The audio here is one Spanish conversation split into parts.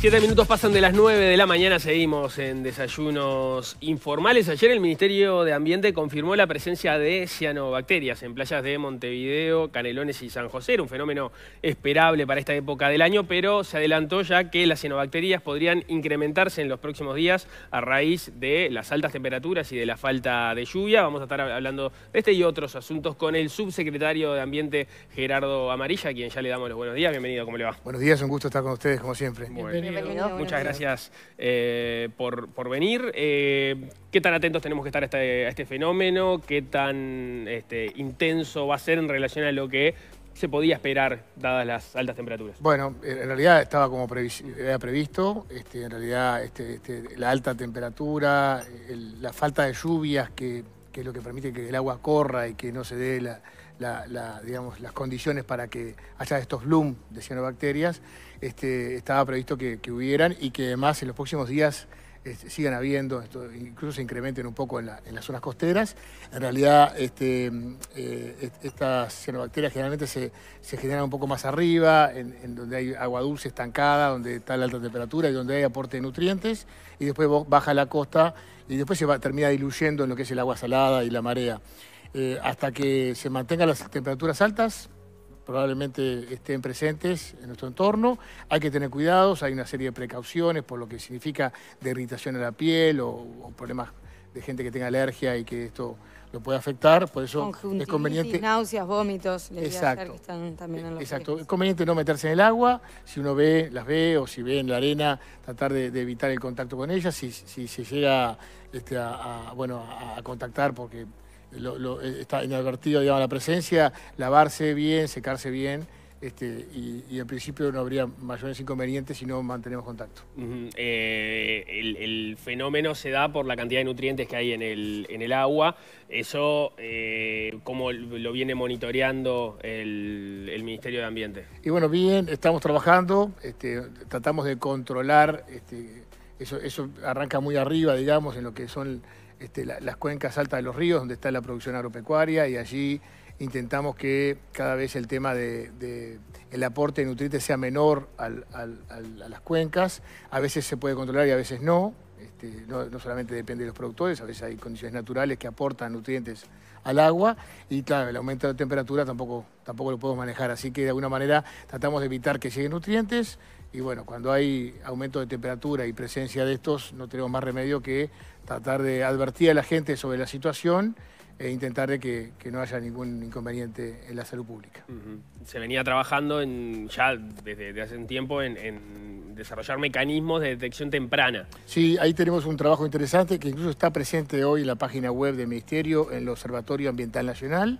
Siete minutos pasan de las nueve de la mañana, seguimos en desayunos informales. Ayer el Ministerio de Ambiente confirmó la presencia de cianobacterias en playas de Montevideo, Canelones y San José. un fenómeno esperable para esta época del año, pero se adelantó ya que las cianobacterias podrían incrementarse en los próximos días a raíz de las altas temperaturas y de la falta de lluvia. Vamos a estar hablando de este y otros asuntos con el subsecretario de Ambiente, Gerardo Amarilla, a quien ya le damos los buenos días. Bienvenido, ¿cómo le va? Buenos días, un gusto estar con ustedes como siempre. Muchas gracias eh, por, venir. Eh, ¿Qué tan atentos tenemos que estar a este, este fenómeno? ¿Qué tan este, intenso va a ser en relación a lo que se podía esperar dadas las altas temperaturas? Bueno, en realidad estaba como previsto, este, en realidad la alta temperatura, la falta de lluvias que que es lo que permite que el agua corra y que no se dé digamos, las condiciones para que haya estos bloom de cianobacterias, este, estaba previsto que, que hubieran y que además en los próximos días sigan habiendo, esto, incluso se incrementen un poco en, las zonas costeras. En realidad, este, eh, estas cianobacterias generalmente se, se, generan un poco más arriba, en, donde hay agua dulce estancada, donde está la alta temperatura y donde hay aporte de nutrientes, y después baja la costa y después se va, termina diluyendo en lo que es el agua salada y la marea. Eh, hasta que se mantengan las temperaturas altas, probablemente estén presentes en nuestro entorno. Hay que tener cuidados, hay una serie de precauciones por lo que significa de irritación en la piel o, problemas de gente que tenga alergia y que esto lo puede afectar, por eso es conveniente... náuseas, vómitos, Exacto. es conveniente no meterse en el agua, si uno ve, las ve, o si ve en la arena, tratar de, evitar el contacto con ellas, si, se llega este, bueno, a contactar porque eh, lo, lo, eh, está inadvertido digamos, la presencia, lavarse bien, secarse bien. Este, y, en principio no habría mayores inconvenientes si no mantenemos contacto. Eh, el, fenómeno se da por la cantidad de nutrientes que hay en el, agua. Eso, eh, ¿cómo lo viene monitoreando el, Ministerio de Ambiente? Y bueno, bien, estamos trabajando, este, tratamos de controlar, este, eso, eso arranca muy arriba, digamos, en lo que son este, las cuencas altas de los ríos, donde está la producción agropecuaria, y allí intentamos que cada vez el tema de, el aporte de nutrientes sea menor a las cuencas. A veces se puede controlar y a veces este, no. no. solamente depende de los productores, a veces hay condiciones naturales que aportan nutrientes al agua y claro, el aumento de temperatura tampoco, tampoco lo podemos manejar, así que de alguna manera tratamos de evitar que lleguen nutrientes y bueno, cuando hay aumento de temperatura y presencia de estos no tenemos más remedio que tratar de advertir a la gente sobre la situación e intentar de que, no haya ningún inconveniente en la salud pública. Se venía trabajando en, ya desde, hace un tiempo en, desarrollar mecanismos de detección temprana. Sí, ahí tenemos un trabajo interesante que incluso está presente hoy en la página web del Ministerio, en el Observatorio Ambiental Nacional,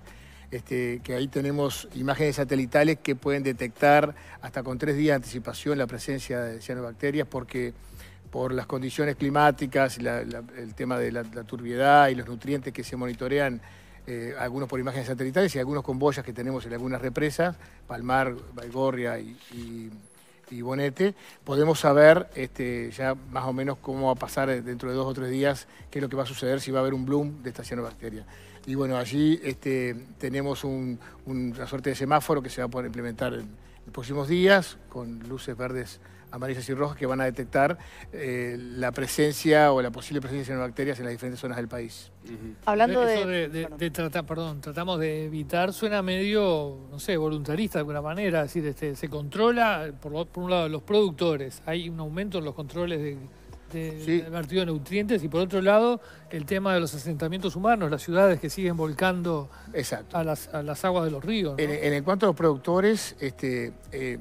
este, que ahí tenemos imágenes satelitales que pueden detectar hasta con tres días de anticipación la presencia de cianobacterias porque por las condiciones climáticas, el tema de la, turbiedad y los nutrientes que se monitorean, eh, algunos por imágenes satelitales y algunos con boyas que tenemos en algunas represas, Palmar, Valgorria y, Bonete, podemos saber este, ya más o menos cómo va a pasar dentro de dos o tres días qué es lo que va a suceder si va a haber un bloom de esta bacteria y bueno, allí este, tenemos una suerte de semáforo que se va a poder implementar en los próximos días con luces verdes amarillas y rojas que van a detectar eh, la presencia o la posible presencia de bacterias en las diferentes zonas del país. Hablando de, tratar, perdón, tratamos de evitar, suena medio, no sé, voluntarista de alguna manera, es decir, este, se controla por, por un lado los productores, hay un aumento en los controles de de, vertido de nutrientes y por otro lado el tema de los asentamientos humanos, las ciudades que siguen volcando a las, aguas de los ríos. En, cuanto a los productores, este, eh,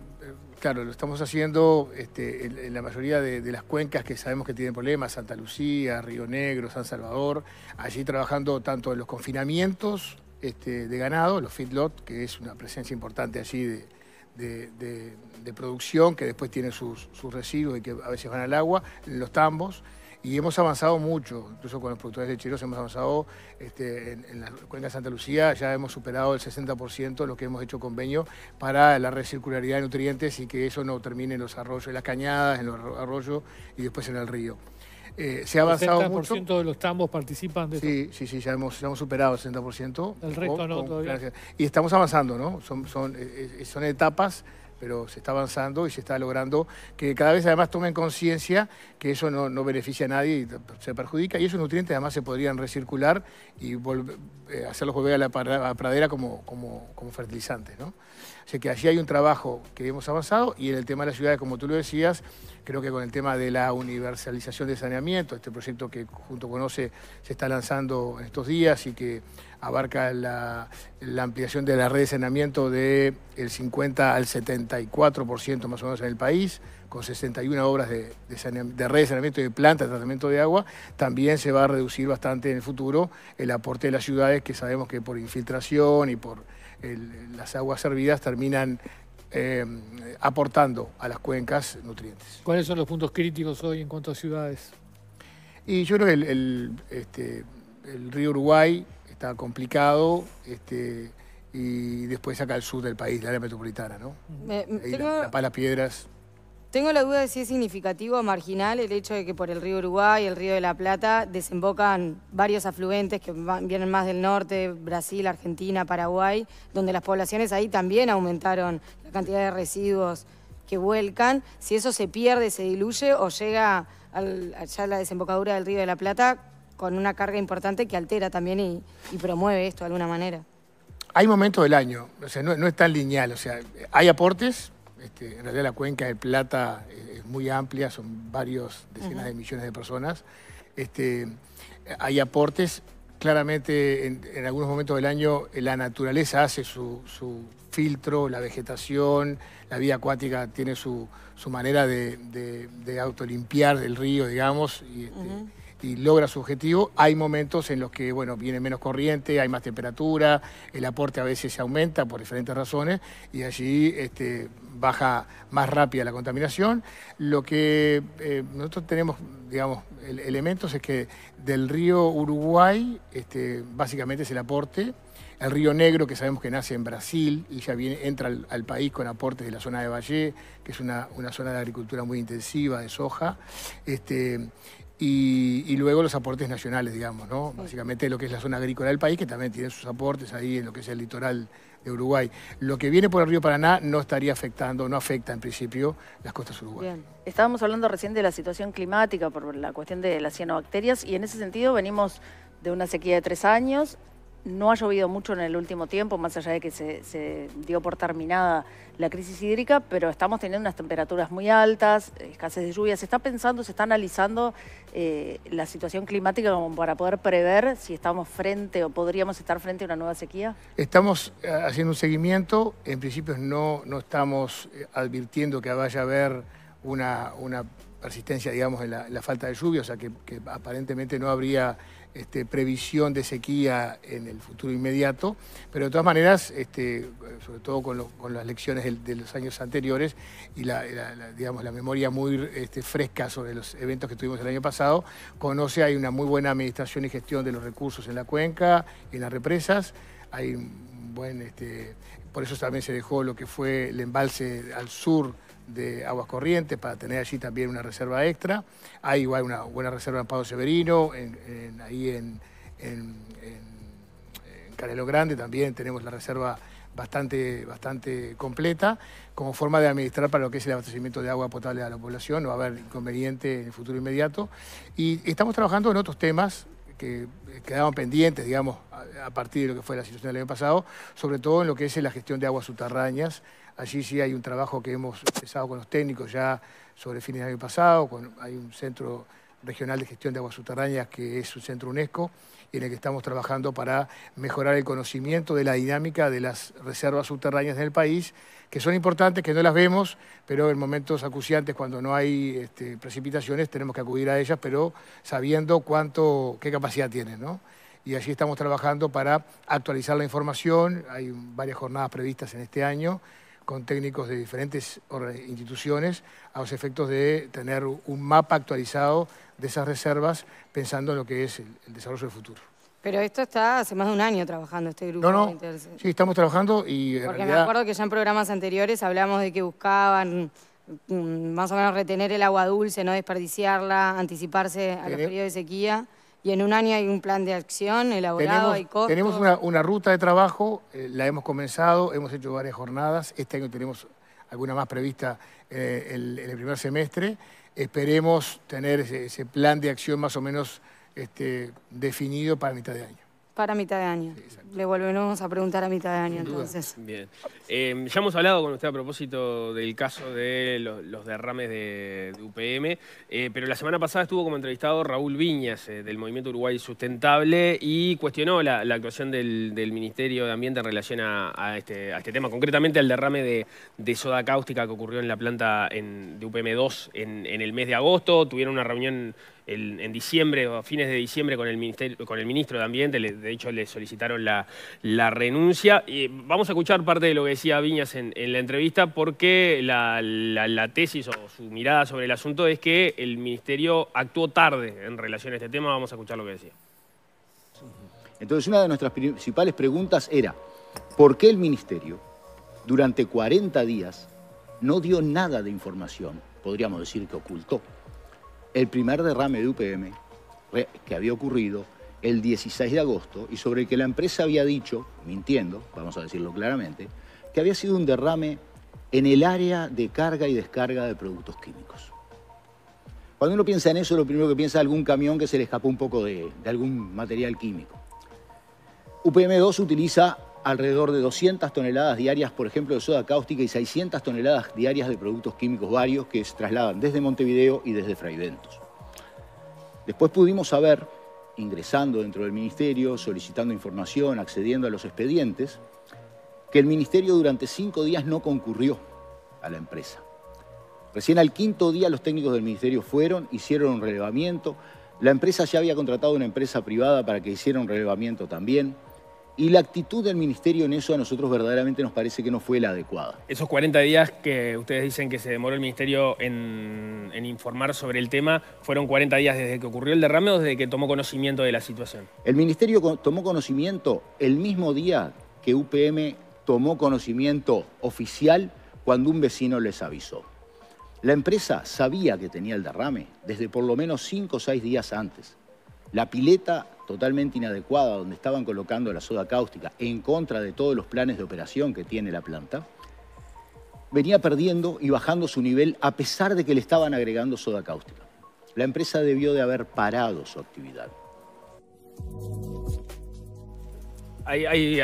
claro, lo estamos haciendo este, en, la mayoría de, las cuencas que sabemos que tienen problemas, Santa Lucía, Río Negro, San Salvador, allí trabajando tanto en los confinamientos este, de ganado, los feedlot, que es una presencia importante allí de de, producción que después tiene sus, residuos y que a veces van al agua, los tambos. Y hemos avanzado mucho, incluso con los productores lecheros hemos avanzado este, en, la cuenca de Santa Lucía, ya hemos superado el 60% lo que hemos hecho convenio para la recircularidad de nutrientes y que eso no termine en los arroyos, en las cañadas, en los arroyos y después en el río. Eh, se ha avanzado el 60% de los tambos participan de Sí, sí, sí, ya hemos, ya hemos superado el 60%. El resto no todavía. Y estamos avanzando, ¿no? Son, eh, eh, son, etapas pero se está avanzando y se está logrando que cada vez además tomen conciencia que eso no, beneficia a nadie y se perjudica y esos nutrientes además se podrían recircular y hacerlos volver a la pradera como, como, como fertilizantes. ¿no? Sé que allí hay un trabajo que hemos avanzado y en el tema de las ciudades, como tú lo decías, creo que con el tema de la universalización de saneamiento, este proyecto que junto Conoce se está lanzando en estos días y que abarca la, ampliación de la red de saneamiento del el 50 al 74% más o menos en el país, con 61 obras de, red de saneamiento y de planta de tratamiento de agua, también se va a reducir bastante en el futuro el aporte de las ciudades que sabemos que por infiltración y por las aguas servidas terminan eh, aportando a las cuencas nutrientes. ¿Cuáles son los puntos críticos hoy en cuanto a ciudades? Y yo creo que el, este, río Uruguay está complicado. Este, y después acá al sur del país, la área metropolitana, ¿no? la, Las Piedras. Tengo la duda de si es significativo o marginal el hecho de que por el río Uruguay y el río de la Plata desembocan varios afluentes que vienen más del norte, Brasil, Argentina, Paraguay, donde las poblaciones ahí también aumentaron la cantidad de residuos que vuelcan. Si eso se pierde, se diluye o llega al, a la desembocadura del río de la Plata con una carga importante que altera también y, promueve esto de alguna manera. Hay momentos del año, o sea, no, no es tan lineal, o sea, hay aportes, este, en realidad la cuenca de Plata eh, es muy amplia, son varios decenas de millones de personas. Este, hay aportes, claramente en, algunos momentos del año la naturaleza hace su, filtro, la vegetación, la vida acuática tiene su, manera de, de, de autolimpiar del río, digamos, este, y logra su objetivo, hay momentos en los que bueno, viene menos corriente, hay más temperatura, el aporte a veces se aumenta por diferentes razones y allí este, baja más rápida la contaminación. Lo que eh, nosotros tenemos, digamos, elementos es que del río Uruguay, este, básicamente es el aporte, el río Negro, que sabemos que nace en Brasil y ya viene, entra al, país con aportes de la zona de Valle, que es una, una zona de agricultura muy intensiva, de soja. Este, y, luego los aportes nacionales, digamos, ¿no? Básicamente lo que es la zona agrícola del país, que también tiene sus aportes ahí en lo que es el litoral de Uruguay. Lo que viene por el río Paraná no estaría afectando, no afecta en principio las costas uruguayas. Bien. Estábamos hablando recién de la situación climática por la cuestión de las cianobacterias y en ese sentido venimos de una sequía de tres años, no ha llovido mucho en el último tiempo, más allá de que se, dio por terminada la crisis hídrica, pero estamos teniendo unas temperaturas muy altas, escasez de lluvia. Se está pensando, se está analizando eh, la situación climática como para poder prever si estamos frente o podríamos estar frente a una nueva sequía. Estamos eh, haciendo un seguimiento. En principio no, no estamos eh, advirtiendo que vaya a haber una, una persistencia, digamos, en la, falta de lluvia, o sea que aparentemente no habría este, previsión de sequía en el futuro inmediato, pero de todas maneras, este, sobre todo con, las lecciones de, los años anteriores y la, digamos, la memoria muy este, fresca sobre los eventos que tuvimos el año pasado, conoce, hay una muy buena administración y gestión de los recursos en la cuenca, en las represas, hay un buen, por eso también se dejó lo que fue el embalse al sur, de Aguas Corrientes para tener allí también una reserva extra. Hay una buena reserva en Pado Severino, ahí en, en, Canelo Grande también tenemos la reserva bastante, bastante completa, como forma de administrar para lo que es el abastecimiento de agua potable a la población, no va a haber inconveniente en el futuro inmediato. Y estamos trabajando en otros temas que quedaban pendientes, digamos, a, a partir de lo que fue la situación del año pasado, sobre todo en lo que es la gestión de aguas subterráneas, Allí sí hay un trabajo que hemos empezado con los técnicos ya sobre fines del año pasado, hay un centro regional de gestión de aguas subterráneas que es un centro UNESCO y en el que estamos trabajando para mejorar el conocimiento de la dinámica de las reservas subterráneas en el país, que son importantes, que no las vemos, pero en momentos acuciantes, cuando no hay este, precipitaciones, tenemos que acudir a ellas, pero sabiendo cuánto, qué capacidad tienen, y allí estamos trabajando para actualizar la información. Hay varias jornadas previstas en este año con técnicos de diferentes instituciones a los efectos de tener un mapa actualizado de esas reservas pensando en lo que es el, desarrollo del futuro. Pero esto está hace más de un año trabajando este grupo. No, no, sí, estamos trabajando y en Porque me acuerdo que ya en programas anteriores hablamos de que buscaban mm, mm, más o menos retener el agua dulce, no desperdiciarla, anticiparse a los periodos de sequía y en un año hay un plan de acción elaborado tenemos, y Tenemos una, ruta de trabajo, eh, la hemos comenzado, hemos hecho varias jornadas, este año tenemos alguna más prevista eh, en el primer semestre. Esperemos tener ese, plan de acción más o menos este, definido para mitad de año. Para mitad de año. Le volveremos a preguntar a mitad de año, entonces. Bien. Em, ya hemos hablado con usted a propósito del caso de los, derrames de, UPM, eh, pero la semana pasada estuvo como entrevistado Raúl Viñas, eh, del Movimiento Uruguay Sustentable, y cuestionó la, actuación del, Ministerio de Ambiente en relación a, este, este, tema, concretamente al derrame de, soda cáustica que ocurrió en la planta de UPM2 en, en el mes de agosto. Tuvieron una reunión en diciembre o a fines de diciembre con el, con el ministro de Ambiente, de hecho le solicitaron la, renuncia. Y eh, vamos a escuchar parte de lo que decía Viñas en, la entrevista porque la, tesis o su mirada sobre el asunto es que el ministerio actuó tarde en relación a este tema. Vamos a escuchar lo que decía. Entonces una de nuestras principales preguntas era, ¿por qué el ministerio durante 40 días no dio nada de información? Podríamos decir que ocultó el primer derrame de UPM que había ocurrido el 16 de agosto y sobre el que la empresa había dicho, mintiendo, vamos a decirlo claramente, que había sido un derrame en el área de carga y descarga de productos químicos. Cuando uno piensa en eso, lo primero que piensa es algún camión que se le escapó un poco de, algún material químico. UPM2 utiliza alrededor de 200 toneladas diarias, por ejemplo, de soda cáustica y 600 toneladas diarias de productos químicos varios que se trasladan desde Montevideo y desde Fraiventos. Después pudimos saber, ingresando dentro del Ministerio, solicitando información, accediendo a los expedientes, que el Ministerio durante cinco días no concurrió a la empresa. Recién al quinto día los técnicos del Ministerio fueron, hicieron un relevamiento. La empresa ya había contratado una empresa privada para que hiciera un relevamiento también. Y la actitud del ministerio en eso a nosotros verdaderamente nos parece que no fue la adecuada. Esos 40 días que ustedes dicen que se demoró el ministerio en, informar sobre el tema, ¿fueron 40 días desde que ocurrió el derrame o desde que tomó conocimiento de la situación? El ministerio tomó conocimiento el mismo día que UPM tomó conocimiento oficial cuando un vecino les avisó. La empresa sabía que tenía el derrame desde por lo menos 5 o 6 días antes. La pileta totalmente inadecuada donde estaban colocando la soda cáustica en contra de todos los planes de operación que tiene la planta, venía perdiendo y bajando su nivel a pesar de que le estaban agregando soda cáustica. La empresa debió de haber parado su actividad. Hay,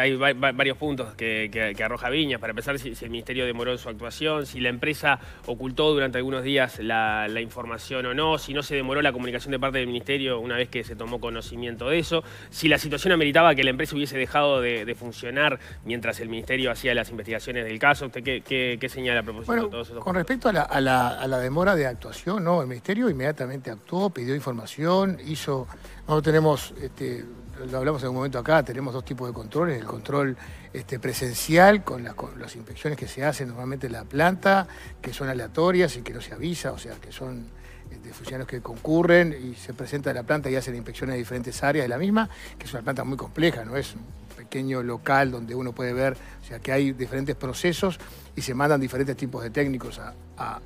varios puntos que, arroja Viñas. Para empezar, si, el Ministerio demoró en su actuación, si la empresa ocultó durante algunos días la, información o no, si no se demoró la comunicación de parte del Ministerio una vez que se tomó conocimiento de eso, si la situación ameritaba que la empresa hubiese dejado de, funcionar mientras el Ministerio hacía las investigaciones del caso. ¿Usted qué, señala a propósito de todos esos Con respecto a la, a la demora de actuación, no, el Ministerio inmediatamente actuó, pidió información, hizo... No tenemos... Este, lo hablamos en un momento acá, tenemos dos tipos de controles, el control este, presencial con las, inspecciones que se hacen normalmente en la planta, que son aleatorias y que no se avisa, o sea, que son este, funcionarios que concurren y se presenta la planta y hacen inspecciones de diferentes áreas de la misma, que es una planta muy compleja, no es un pequeño local donde uno puede ver, o sea, que hay diferentes procesos y se mandan diferentes tipos de técnicos a,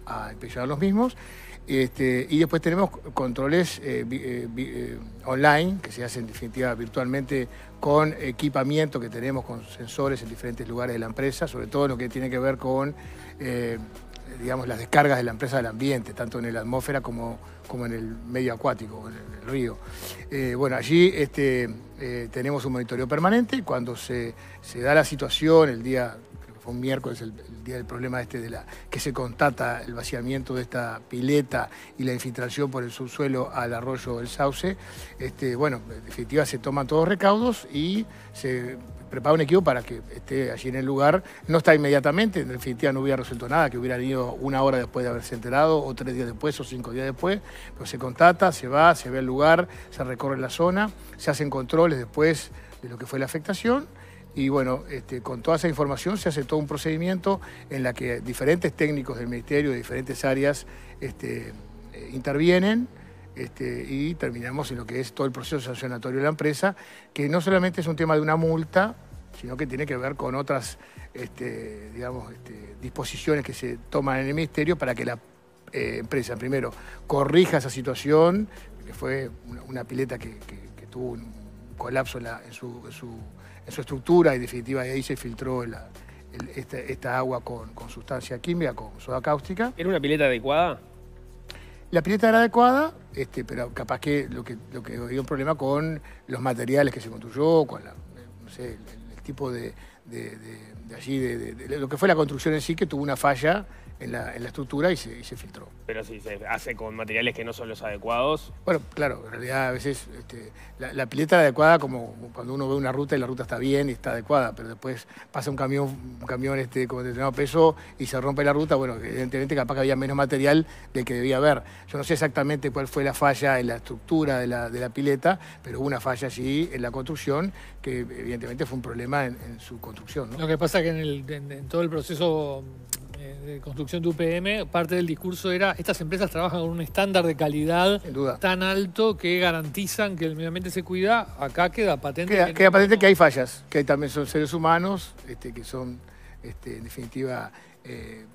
a inspeccionar los mismos este, y después tenemos controles eh, eh, eh, online, que se hacen definitiva virtualmente con equipamiento que tenemos, con sensores en diferentes lugares de la empresa, sobre todo lo que tiene que ver con digamos, las descargas de la empresa del ambiente, tanto en la atmósfera como, como en el medio acuático, en el, río. bueno, allí este, tenemos un monitoreo permanente. Cuando se, se, da la situación, el día un miércoles el, día del problema este de la que se contata el vaciamiento de esta pileta y la infiltración por el subsuelo al arroyo del Sauce. Este, bueno, en definitiva se toman todos recaudos y se prepara un equipo para que esté allí en el lugar. No está inmediatamente, en definitiva no hubiera resuelto nada, que hubiera ido una hora después de haberse enterado, o tres días después, o cinco días después, pero se contata, se va, se ve el lugar, se recorre la zona, se hacen controles después de lo que fue la afectación y bueno, este, con toda esa información se hace todo un procedimiento en la que diferentes técnicos del Ministerio de diferentes áreas este, eh, intervienen. Este, y terminamos en lo que es todo el proceso sancionatorio de la empresa, que no solamente es un tema de una multa, sino que tiene que ver con otras disposiciones que se toman en el Ministerio para que la eh, empresa, primero, corrija esa situación, que fue una, pileta que, tuvo un colapso en su en su estructura y definitiva ahí se filtró esta, agua con, sustancia química, con soda cáustica. ¿Era una pileta adecuada? La pileta era adecuada, este, pero capaz que lo que, había un problema con los materiales que se construyó, con el, tipo de, de allí, de lo que fue la construcción en sí, que tuvo una falla en la, estructura y se, filtró. Pero si se hace con materiales que no son los adecuados. Bueno, claro, en realidad a veces este, la, pileta adecuada, como cuando uno ve una ruta y la ruta está bien y está adecuada, pero después pasa un camión, un camión este, con determinado peso y se rompe la ruta, bueno, evidentemente capaz que había menos material del que debía haber. Yo no sé exactamente cuál fue la falla en la estructura de la, pileta, pero hubo una falla allí en la construcción que evidentemente fue un problema en, su construcción. Lo que pasa es que en, en todo el proceso eh, de construcción de UPM, parte del discurso era estas empresas trabajan con un estándar de calidad tan alto que garantizan que el medio ambiente se cuida. Acá queda patente. Queda, que, patente que hay fallas, que también son seres humanos, este, que son, este, en definitiva, eh,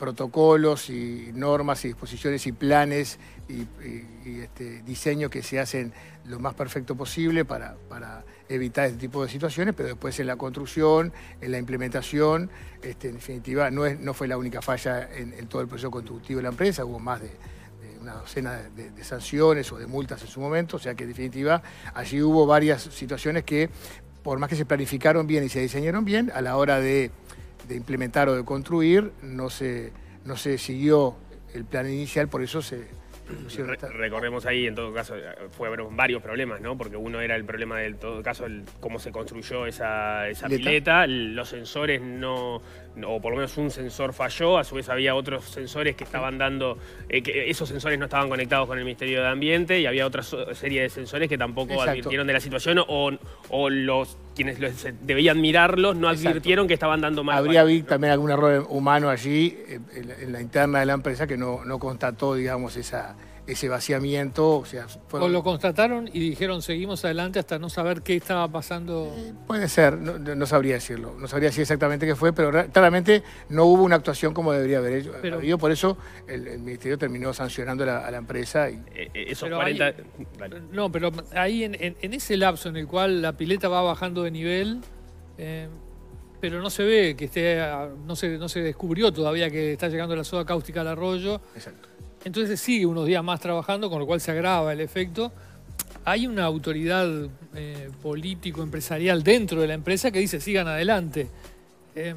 protocolos y normas y disposiciones y planes y, este, diseños que se hacen lo más perfecto posible para, evitar este tipo de situaciones, pero después en la construcción, en la implementación, este, en definitiva, no, es, no fue la única falla en, todo el proceso constructivo de la empresa, hubo más de, una docena de sanciones o de multas en su momento, o sea que en definitiva allí hubo varias situaciones que, por más que se planificaron bien y se diseñaron bien, a la hora de de implementar o de construir, no se, no se siguió el plan inicial, por eso se, Recorremos ahí, en todo caso, haber eh, varios problemas, ¿no? Porque uno era el problema del todo caso, cómo se construyó esa, esa pileta. Los sensores no, o por lo menos un sensor falló, a su vez había otros sensores que estaban dando, eh, que esos sensores no estaban conectados con el Ministerio de Ambiente y había otra serie de sensores que tampoco advirtieron de la situación o, los quienes debían mirarlos no advirtieron que estaban dando mal. Habría habido también algún error humano allí en, la interna de la empresa que no, no constató, digamos, esa ese vaciamiento. O, sea, o lo constataron y dijeron seguimos adelante hasta no saber qué estaba pasando. Eh, puede ser, no, sabría decirlo, no sabría decir exactamente qué fue, pero claramente no hubo una actuación como debería haber hecho. por eso el, ministerio terminó sancionando a la empresa. Y... Eh, eh, eso 40... No, pero ahí en, ese lapso en el cual la pileta va bajando de nivel... pero no se ve que esté, ah, no se, no se descubrió todavía que está llegando la soda cáustica al arroyo. Exacto. Entonces sigue unos días más trabajando, con lo cual se agrava el efecto. Hay una autoridad eh, político-empresarial dentro de la empresa que dice sigan adelante. Em,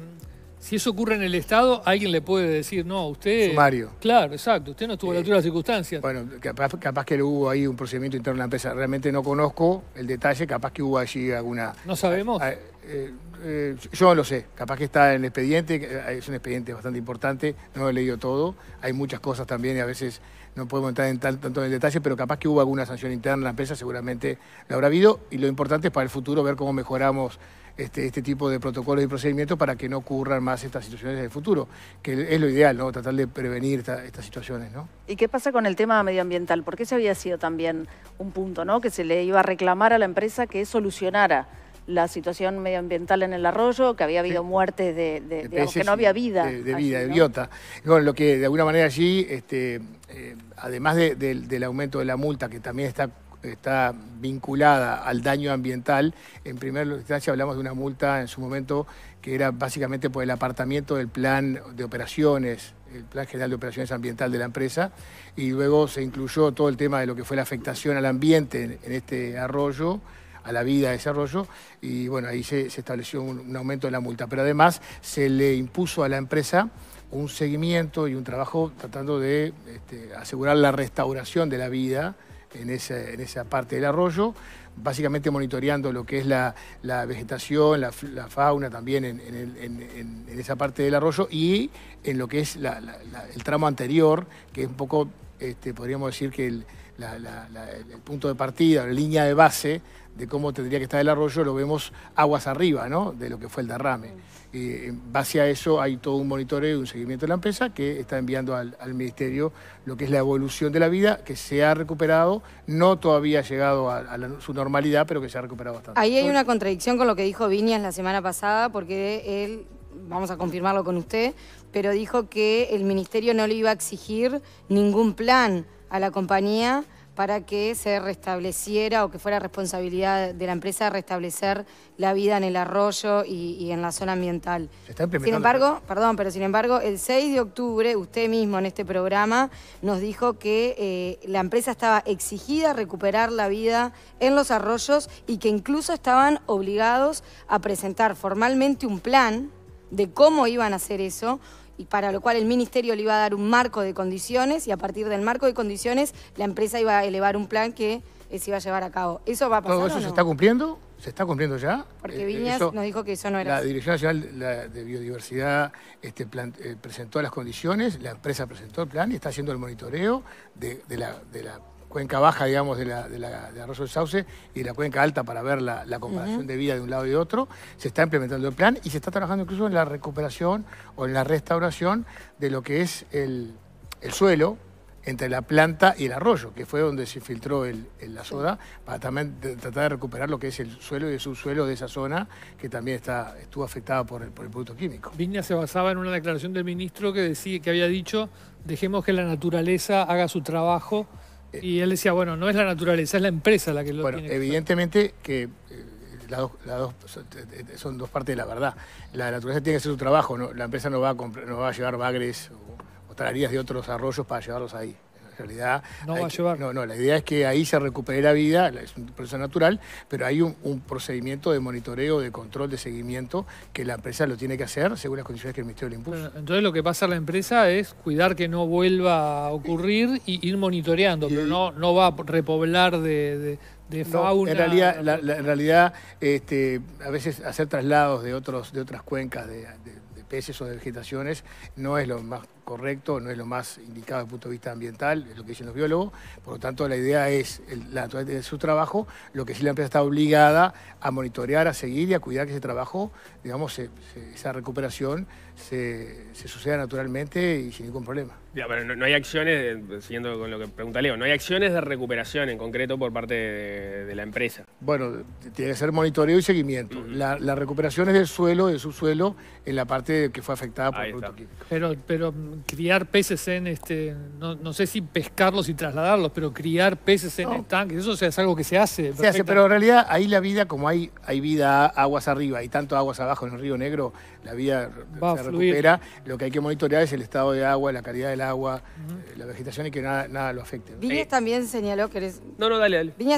si eso ocurre en el Estado, alguien le puede decir, no, a usted... Sumario. Claro, exacto, usted no estuvo a la eh, altura de las circunstancias. Bueno, capaz, que hubo ahí un procedimiento interno en la empresa. Realmente no conozco el detalle, capaz que hubo allí alguna... No sabemos. Eh, eh, yo no lo sé, capaz que está en el expediente, eh, es un expediente bastante importante, no he leído todo, hay muchas cosas también y a veces no podemos entrar en tanto en el detalle, pero capaz que hubo alguna sanción interna en la empresa, seguramente la habrá habido, y lo importante es para el futuro ver cómo mejoramos este, este tipo de protocolos y procedimientos para que no ocurran más estas situaciones en el futuro, que es lo ideal, ¿no? Tratar de prevenir estas situaciones, ¿no? ¿Y qué pasa con el tema medioambiental? Porque ese había sido también un punto, ¿no? Que se le iba a reclamar a la empresa que solucionara la situación medioambiental en el arroyo, que había habido muertes de, que no había vida. De, vida, de biota. lo que de alguna manera allí, este, eh, además del aumento de la multa, que también está está vinculada al daño ambiental. En primera instancia hablamos de una multa en su momento que era básicamente por el apartamiento del plan de operaciones, el plan general de operaciones ambiental de la empresa, y luego se incluyó todo el tema de lo que fue la afectación al ambiente en este arroyo a la vida de ese arroyo, y bueno, ahí se, estableció un, aumento de la multa. Pero además se le impuso a la empresa un seguimiento y un trabajo tratando de este, asegurar la restauración de la vida en esa, en esa parte del arroyo, básicamente monitoreando lo que es la, vegetación, la, fauna también en, esa parte del arroyo y en lo que es el tramo anterior, que es un poco, este, podríamos decir que el punto de partida, la línea de base de cómo tendría que estar el arroyo, lo vemos aguas arriba, ¿no? De lo que fue el derrame. Y mm. eh, en base a eso hay todo un monitoreo y un seguimiento de la empresa que está enviando al, Ministerio lo que es la evolución de la vida, que se ha recuperado, no todavía ha llegado a, su normalidad, pero que se ha recuperado bastante. Ahí hay una contradicción con lo que dijo Viñas la semana pasada, porque él vamos a confirmarlo con usted, pero dijo que el ministerio no le iba a exigir ningún plan a la compañía para que se restableciera o que fuera responsabilidad de la empresa restablecer la vida en el arroyo y, en la zona ambiental. sin embargo, perdón, pero sin embargo, el 6 de octubre usted mismo en este programa nos dijo que eh, la empresa estaba exigida a recuperar la vida en los arroyos y que incluso estaban obligados a presentar formalmente un plan de cómo iban a hacer eso y para lo cual el ministerio le iba a dar un marco de condiciones y a partir del marco de condiciones la empresa iba a elevar un plan que eh, se iba a llevar a cabo. ¿Eso va a pasar? ¿Todo eso se está cumpliendo? ¿Se está cumpliendo ya? Porque eh, Viñas nos dijo que eso no era La Dirección General de Biodiversidad este, plan, eh, presentó las condiciones, la empresa presentó el plan y está haciendo el monitoreo de la cuenca baja, digamos, de, la, de, de Arroyo del Sauce y la cuenca alta para ver la, comparación de vida de un lado y de otro. Se está implementando el plan y se está trabajando incluso en la recuperación o en la restauración de lo que es el, suelo entre la planta y el arroyo, que fue donde se filtró el, la soda, para también tratar de recuperar lo que es el suelo y el subsuelo de esa zona, que también está, estuvo afectada por el, producto químico. Viña se basaba en una declaración del ministro que, decía, que había dicho, dejemos que la naturaleza haga su trabajo eh, y él decía, bueno, no es la naturaleza, es la empresa la que lo bueno, evidentemente que, eh, las eh, son dos partes de la verdad. La naturaleza tiene que hacer su trabajo, la empresa no va a, no va a llevar bagres o, o, de otros arroyos para llevarlos ahí realidad... No va a no, no, la idea es que ahí se recupere la vida, es un proceso natural, pero hay un, procedimiento de monitoreo, de control, de seguimiento que la empresa lo tiene que hacer según las condiciones que el Ministerio le impuso. Entonces lo que pasa a la empresa es cuidar que no vuelva a ocurrir y ir monitoreando, pero no, no va a repoblar de, fauna. en realidad, este, a veces hacer traslados de otros de otras cuencas de o de vegetaciones no es lo más correcto, no es lo más indicado desde el punto de vista ambiental, es lo que dicen los biólogos. Por lo tanto, la idea es la naturaleza de su trabajo, lo que sí la empresa está obligada a monitorear, a seguir y a cuidar que ese trabajo, digamos, esa recuperación se suceda naturalmente y sin ningún problema no, hay acciones, siguiendo con lo que pregunta Leo, no hay acciones de recuperación en concreto por parte de, la empresa. Bueno, tiene que ser monitoreo y seguimiento. la, recuperación es del suelo, del subsuelo, en la parte que fue afectada por el producto Pero, pero mm, criar peces en, este, no, sé si pescarlos y trasladarlos, pero criar peces en estanques, eso es algo que se hace. Se hace, pero en realidad ahí la vida, como hay, hay vida aguas arriba y tanto aguas abajo en el Río Negro, la vida se recupera. Lo que hay que monitorear es el estado de agua, la calidad del agua agua, eh, la vegetación y que nada, lo afecte. Viñas también señaló que... No,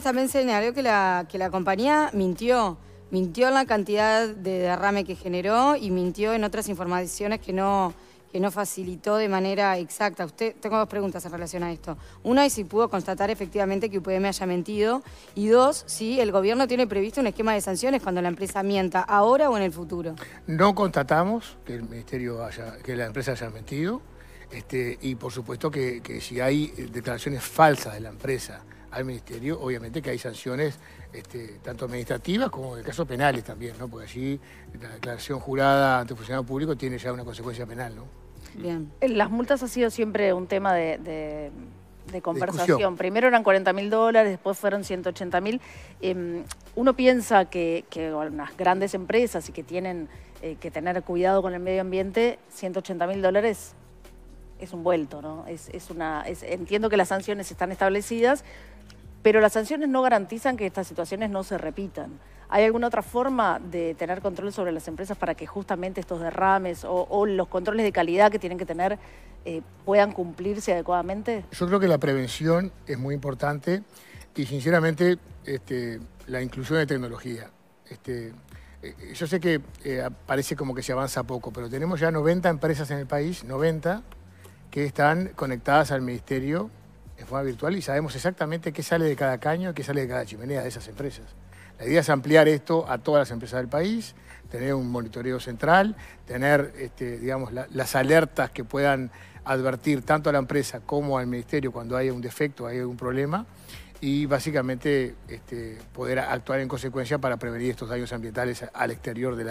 también señaló que la, que la compañía mintió. Mintió en la cantidad de derrame que generó y mintió en otras informaciones que no, que no facilitó de manera exacta. Usted, tengo dos preguntas en relación a esto. Una es si pudo constatar efectivamente que UPM haya mentido. Y dos, si el gobierno tiene previsto un esquema de sanciones cuando la empresa mienta, ahora o en el futuro. No constatamos que el ministerio haya, que la empresa haya mentido. Este, y por supuesto que, si hay eh, declaraciones falsas de la empresa al ministerio, obviamente que hay sanciones este, tanto administrativas como de casos penales también, ¿no? Porque allí la declaración jurada ante funcionario público tiene ya una consecuencia penal, ¿no? Bien. Eh, las multas ha sido siempre un tema de, conversación. Primero eran 40 mil dólares, después fueron 180 mil. Em, uno piensa que, que unas grandes empresas y que tienen eh, que tener cuidado con el medio ambiente, 180 mil dólares es un vuelto, ¿no? Es, es una, entiendo que las sanciones están establecidas, pero las sanciones no garantizan que estas situaciones no se repitan. ¿Hay alguna otra forma de tener control sobre las empresas para que justamente estos derrames o, los controles de calidad que tienen que tener eh, puedan cumplirse adecuadamente? Yo creo que la prevención es muy importante y sinceramente este, la inclusión de tecnología. Este, eh, yo sé que eh, parece como que se avanza poco, pero tenemos ya 90 empresas en el país, 90, que están conectadas al ministerio en forma virtual y sabemos exactamente qué sale de cada caño, qué sale de cada chimenea de esas empresas. La idea es ampliar esto a todas las empresas del país, tener un monitoreo central, tener este, digamos, las alertas que puedan advertir tanto a la empresa como al ministerio cuando haya un defecto, hay algún problema, y básicamente este, poder actuar en consecuencia para prevenir estos daños ambientales al exterior de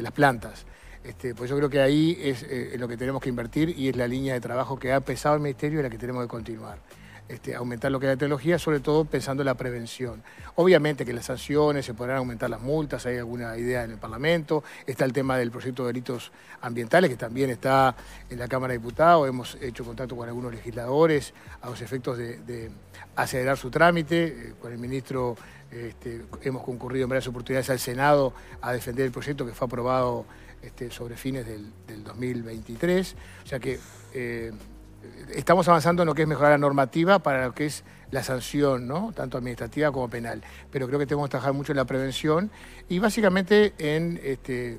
las plantas. Este, pues yo creo que ahí es eh, en lo que tenemos que invertir y es la línea de trabajo que ha pesado el Ministerio y la que tenemos que continuar. Este, aumentar lo que es la tecnología, sobre todo pensando en la prevención. Obviamente que las sanciones, se podrán aumentar las multas, hay alguna idea en el Parlamento, está el tema del proyecto de delitos ambientales, que también está en la Cámara de Diputados, hemos hecho contacto con algunos legisladores a los efectos de, acelerar su trámite, eh, con el ministro este, hemos concurrido en varias oportunidades al Senado a defender el proyecto que fue aprobado este, sobre fines del, 2023. O sea que eh, estamos avanzando en lo que es mejorar la normativa para lo que es la sanción, ¿no? tanto administrativa como penal. Pero creo que tenemos que trabajar mucho en la prevención y básicamente en... Este,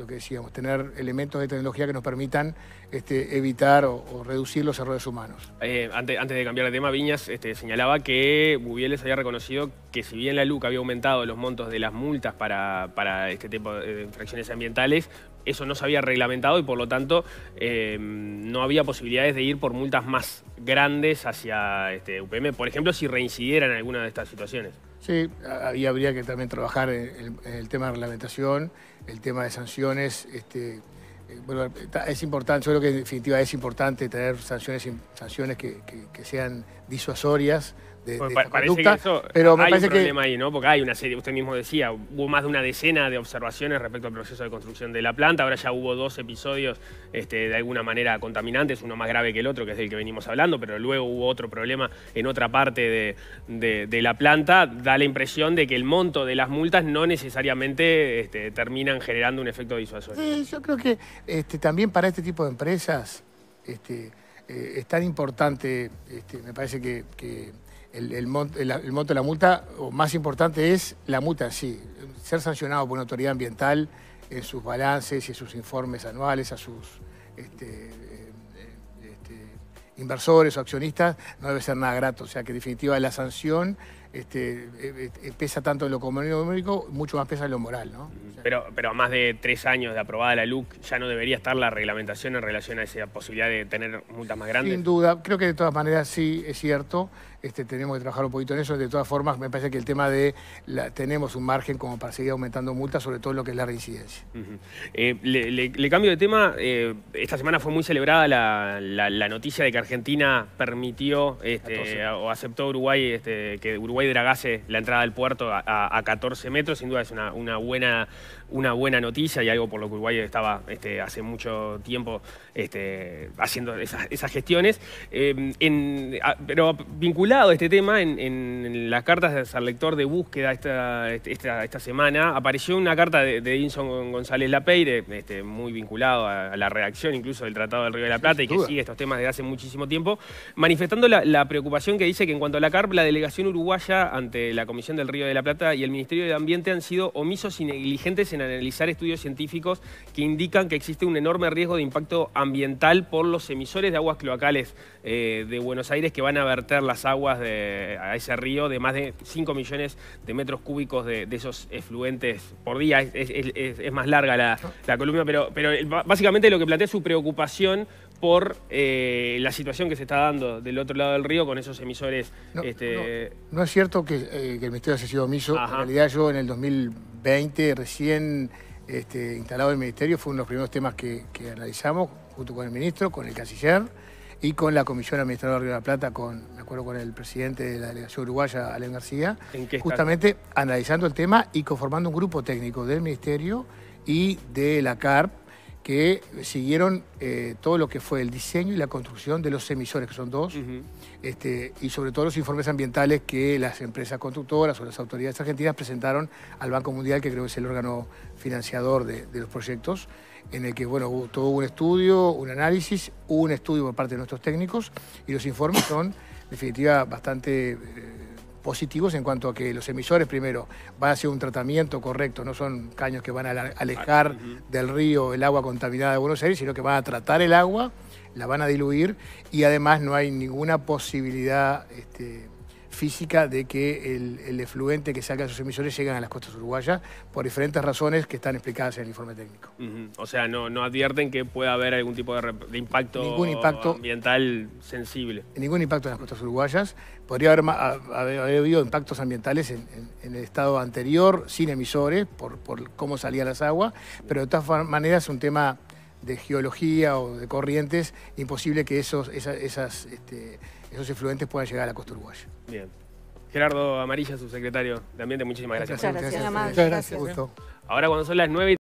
lo que decíamos, tener elementos de tecnología que nos permitan este, evitar o, reducir los errores humanos. Eh, antes, antes, de cambiar de tema, Viñas este, señalaba que Bubieles había reconocido que si bien la LUC había aumentado los montos de las multas para, este tipo de infracciones ambientales, eso no se había reglamentado y por lo tanto em, no había posibilidades de ir por multas más grandes hacia este, UPM, por ejemplo, si reincidieran en alguna de estas situaciones. Sí, ahí habría que también trabajar en el, tema de reglamentación, el tema de sanciones. Este, eh, bueno, es importante, yo creo que en definitiva es importante tener sanciones, sanciones que sean disuasorias. Pues parece que eso, pero hay un problema ahí, ¿no? Porque hay una serie, usted mismo decía, hubo más de una decena de observaciones respecto al proceso de construcción de la planta, ahora ya hubo dos episodios este, de alguna manera contaminantes, uno más grave que el otro, que es del que venimos hablando, pero luego hubo otro problema en otra parte de, la planta, da la impresión de que el monto de las multas no necesariamente este, terminan generando un efecto disuasorio. Sí, yo creo que este, también para este tipo de empresas este, eh, es tan importante, este, me parece que el, el, monto de la multa, o más importante es la multa sí, ser sancionado por una autoridad ambiental en sus balances y en sus informes anuales, a sus este, eh, este, inversores o accionistas, no debe ser nada grato. O sea que en definitiva la sanción este, e-, e-, e-, pesa tanto en lo económico, mucho más pesa en lo moral. ¿no? pero, pero a más de tres años de aprobada la LUC, ¿ya no debería estar la reglamentación en relación a esa posibilidad de tener multas más grandes? Sin duda, creo que de todas maneras sí es cierto. Este, tenemos que trabajar un poquito en eso. De todas formas, me parece que el tema de tenemos un margen como para seguir aumentando multas, sobre todo lo que es la reincidencia. Eh, le, cambio de tema. Eh, esta semana fue muy celebrada la, noticia de que Argentina permitió este, o aceptó Uruguay este, que Uruguay dragase la entrada al puerto a, 14 metros. Sin duda es una, buena, una buena noticia y algo por lo que Uruguay estaba hace mucho tiempo haciendo esas, gestiones. Eh, pero vinculado este tema en, las cartas al lector de búsqueda este, esta, semana. Apareció una carta de, de González Lapeire, este, muy vinculado a, la redacción incluso del Tratado del Río de la Plata y que sigue estos temas desde hace muchísimo tiempo, manifestando la, preocupación que dice que en cuanto a la CARP, la delegación uruguaya ante la Comisión del Río de la Plata y el Ministerio de Ambiente han sido omisos y negligentes en analizar estudios científicos que indican que existe un enorme riesgo de impacto ambiental por los emisores de aguas cloacales eh, de Buenos Aires que van a verter las aguas aguas a ese río de más de 5 millones de metros cúbicos de, esos efluentes por día. Es, más larga la, columna, pero, pero básicamente lo que plantea es su preocupación por eh, la situación que se está dando del otro lado del río con esos emisores. No, este, es cierto que, eh, el Ministerio haya sido omiso. En realidad yo en el 2020 recién este, instalado el Ministerio fue uno de los primeros temas que, que analizamos junto con el Ministro, con el Canciller y con la Comisión Administradora de Río la Plata, con, acuerdo con el presidente de la delegación uruguaya, Alem García, justamente analizando el tema y conformando un grupo técnico del Ministerio y de la CARP que siguieron eh, todo lo que fue el diseño y la construcción de los emisores, que son dos, este, y sobre todo los informes ambientales que las empresas constructoras o las autoridades argentinas presentaron al Banco Mundial, que creo que es el órgano financiador de los proyectos en el que bueno, todo un estudio, un análisis, hubo un estudio por parte de nuestros técnicos y los informes son, en definitiva, bastante eh, positivos en cuanto a que los emisores, primero, van a hacer un tratamiento correcto, no son caños que van a alejar ah, del río el agua contaminada de Buenos Aires, sino que van a tratar el agua, la van a diluir y además no hay ninguna posibilidad... Este, física de que el, efluente que saca sus emisores llegan a las costas uruguayas por diferentes razones que están explicadas en el informe técnico. O sea, no, no advierten que pueda haber algún tipo de, impacto, ambiental sensible. Ningún impacto en las costas uruguayas. Podría haber, habido impactos ambientales en, el estado anterior, sin emisores, por, por cómo salían las aguas, pero de todas maneras es un tema de geología o de corrientes, imposible que esos, esas, este, esos efluentes puedan llegar a la costa uruguaya. Bien. Gerardo Amarilla, subsecretario de Ambiente, muchísimas gracias. Muchas gracias. Muchas gracias. gracias. Ahora cuando son las 9 y